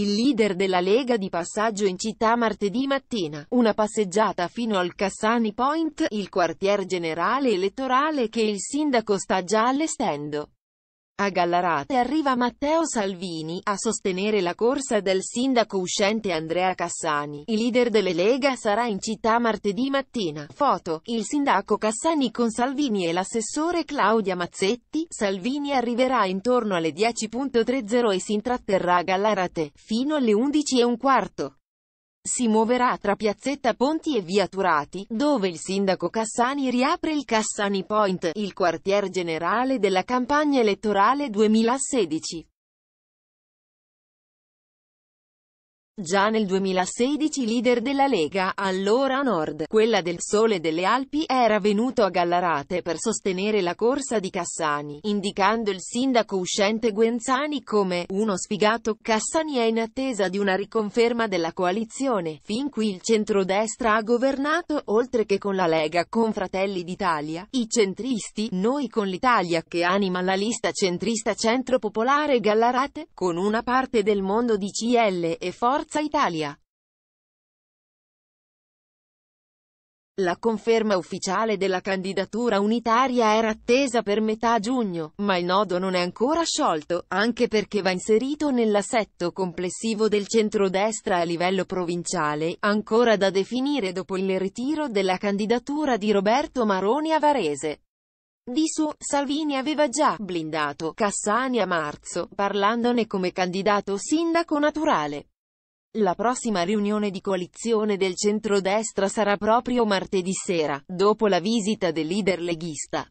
il leader della Lega di passaggio in città martedì mattina, una passeggiata fino al Cassani Point, il quartier generale elettorale che il sindaco sta già allestendo. A Gallarate arriva Matteo Salvini, a sostenere la corsa del sindaco uscente Andrea Cassani. Il leader delle Lega sarà in città martedì mattina. Foto, il sindaco Cassani con Salvini e l'assessore Claudia Mazzetti. Salvini arriverà intorno alle 10.30 e si intratterrà a Gallarate, fino alle 11.15 si muoverà tra Piazzetta Ponti e Via Turati, dove il sindaco Cassani riapre il Cassani Point, il quartier generale della campagna elettorale 2016. Già nel 2016 leader della Lega, allora Nord, quella del Sole delle Alpi, era venuto a Gallarate per sostenere la corsa di Cassani, indicando il sindaco uscente Guenzani come «uno sfigato». Cassani è in attesa di una riconferma della coalizione. Fin qui il centrodestra ha governato, oltre che con la Lega con Fratelli d'Italia, i centristi, noi con l'Italia che anima la lista centrista centro popolare Gallarate, con una parte del mondo di CL e Forza Forza Italia. La conferma ufficiale della candidatura unitaria era attesa per metà giugno, ma il nodo non è ancora sciolto, anche perché va inserito nell'assetto complessivo del centrodestra a livello provinciale, ancora da definire dopo il ritiro della candidatura di Roberto Maroni a Varese. Di su, Salvini aveva già blindato Cassani a marzo, parlandone come candidato sindaco naturale. La prossima riunione di coalizione del centrodestra sarà proprio martedì sera, dopo la visita del leader leghista,